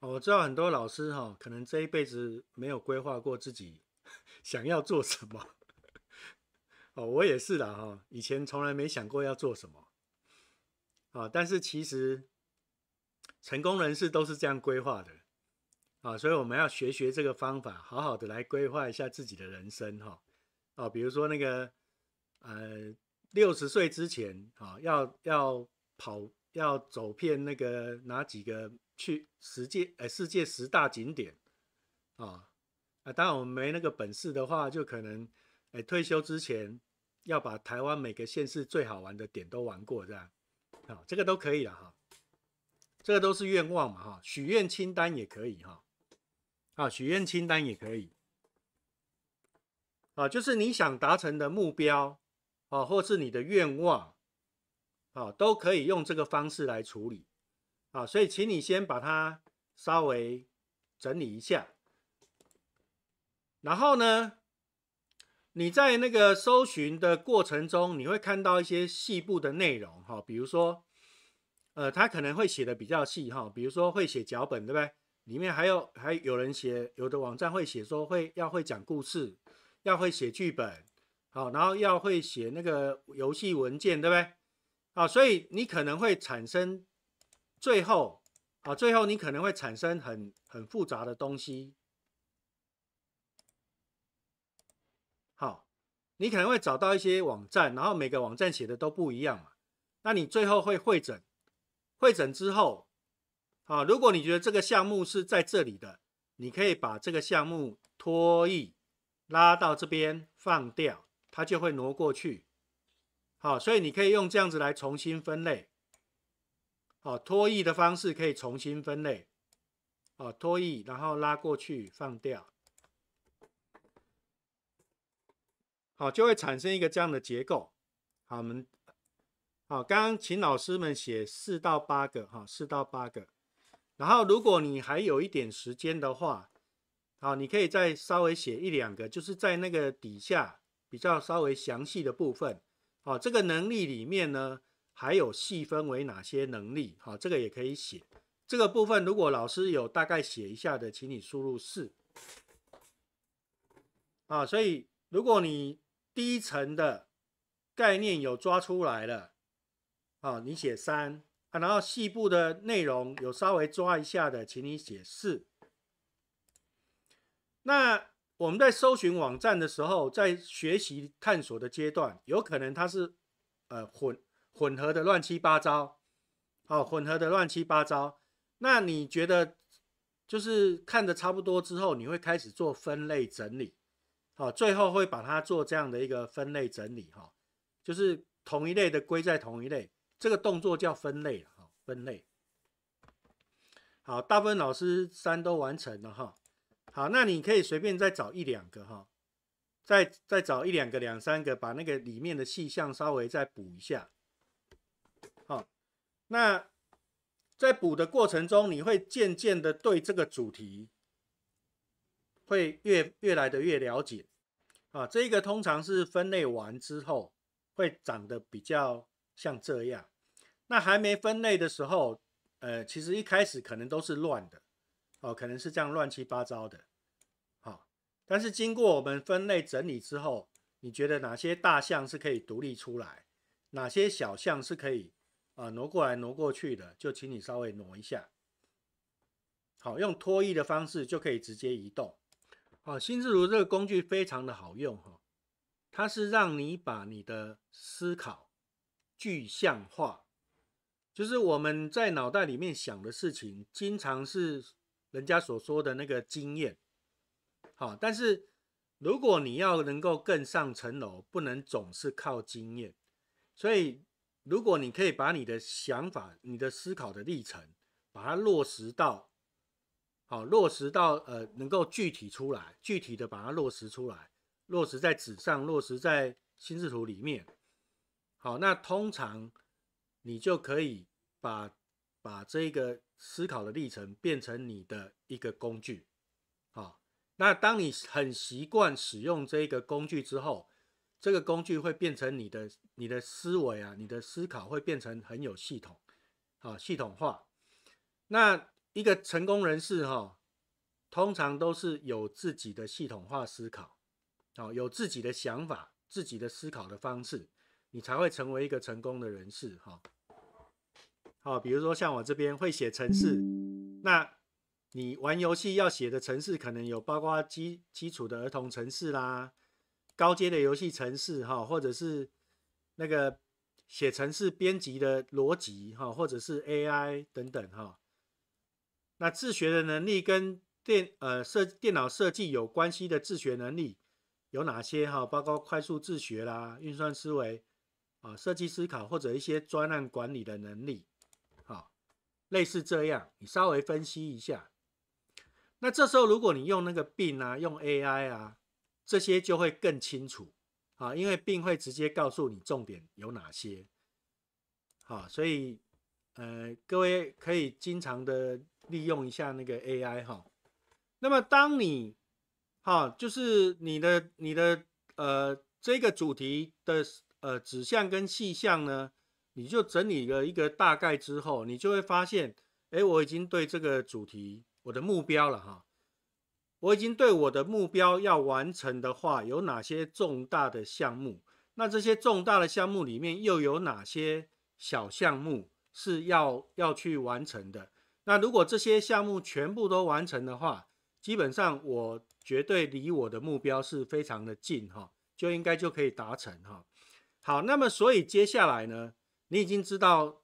我知道很多老师哈，可能这一辈子没有规划过自己 想要做什么。哦，我也是啦哈，以前从来没想过要做什么。啊，但是其实成功人士都是这样规划的。啊，所以我们要学学这个方法，好好的来规划一下自己的人生哈。哦，比如说那个呃，六十岁之前啊，要要跑要走遍那个哪几个？去世界，呃世界十大景点，啊，啊，当然我们没那个本事的话，就可能，哎，退休之前要把台湾每个县市最好玩的点都玩过，这样，啊，这个都可以了哈，这个都是愿望嘛，哈，许愿清单也可以哈，啊，许愿清单也可以，啊，就是你想达成的目标，啊，或是你的愿望，啊，都可以用这个方式来处理。啊，所以请你先把它稍微整理一下。然后呢，你在那个搜寻的过程中，你会看到一些细部的内容哈，比如说，呃，他可能会写的比较细哈，比如说会写脚本，对不对？里面还有还有人写，有的网站会写说会要会讲故事，要会写剧本，好，然后要会写那个游戏文件，对不对？啊，所以你可能会产生。最后，啊，最后你可能会产生很很复杂的东西。好，你可能会找到一些网站，然后每个网站写的都不一样嘛。那你最后会会诊，会诊之后，啊，如果你觉得这个项目是在这里的，你可以把这个项目拖曳拉到这边放掉，它就会挪过去。好，所以你可以用这样子来重新分类。哦，脱曳的方式可以重新分类。哦，脱曳，然后拉过去放掉。好，就会产生一个这样的结构。好，我们好，刚刚请老师们写四到八个，哈，四到八个。然后，如果你还有一点时间的话，好，你可以再稍微写一两个，就是在那个底下比较稍微详细的部分。好，这个能力里面呢。还有细分为哪些能力？好，这个也可以写。这个部分如果老师有大概写一下的，请你输入四。啊，所以如果你第一层的概念有抓出来了，啊，你写三啊，然后细部的内容有稍微抓一下的，请你写四。那我们在搜寻网站的时候，在学习探索的阶段，有可能它是呃混。混合的乱七八糟，好，混合的乱七八糟。那你觉得，就是看的差不多之后，你会开始做分类整理，好，最后会把它做这样的一个分类整理，哈，就是同一类的归在同一类，这个动作叫分类，哈，分类。好，大部分老师三都完成了哈，好，那你可以随便再找一两个哈，再再找一两个两三个，把那个里面的细项稍微再补一下。那在补的过程中，你会渐渐的对这个主题会越越来的越了解啊。这个通常是分类完之后会长得比较像这样。那还没分类的时候，呃，其实一开始可能都是乱的哦，可能是这样乱七八糟的。好，但是经过我们分类整理之后，你觉得哪些大项是可以独立出来，哪些小项是可以？啊，挪过来挪过去的，就请你稍微挪一下。好，用拖衣的方式就可以直接移动。好，心智如这个工具非常的好用哈，它是让你把你的思考具象化，就是我们在脑袋里面想的事情，经常是人家所说的那个经验。好，但是如果你要能够更上层楼，不能总是靠经验，所以。如果你可以把你的想法、你的思考的历程，把它落实到，好落实到呃能够具体出来，具体的把它落实出来，落实在纸上，落实在心智图里面，好，那通常你就可以把把这个思考的历程变成你的一个工具，好，那当你很习惯使用这个工具之后，这个工具会变成你的你的思维啊，你的思考会变成很有系统，好系统化。那一个成功人士哈，通常都是有自己的系统化思考，好有自己的想法、自己的思考的方式，你才会成为一个成功的人士哈。好，比如说像我这边会写城市，那你玩游戏要写的城市可能有包括基基础的儿童城市啦。高阶的游戏程式哈，或者是那个写程式编辑的逻辑哈，或者是 AI 等等哈。那自学的能力跟电呃设电脑设计有关系的自学能力有哪些哈？包括快速自学啦、运算思维啊、设计思考或者一些专案管理的能力，好，类似这样，你稍微分析一下。那这时候如果你用那个 Bin 啊，用 AI 啊。这些就会更清楚，啊，因为病会直接告诉你重点有哪些，好，所以，呃，各位可以经常的利用一下那个 AI 哈。那么当你，哈，就是你的你的呃这个主题的呃指向跟细项呢，你就整理了一个大概之后，你就会发现，哎，我已经对这个主题我的目标了哈。我已经对我的目标要完成的话，有哪些重大的项目？那这些重大的项目里面，又有哪些小项目是要要去完成的？那如果这些项目全部都完成的话，基本上我绝对离我的目标是非常的近哈，就应该就可以达成哈。好，那么所以接下来呢，你已经知道。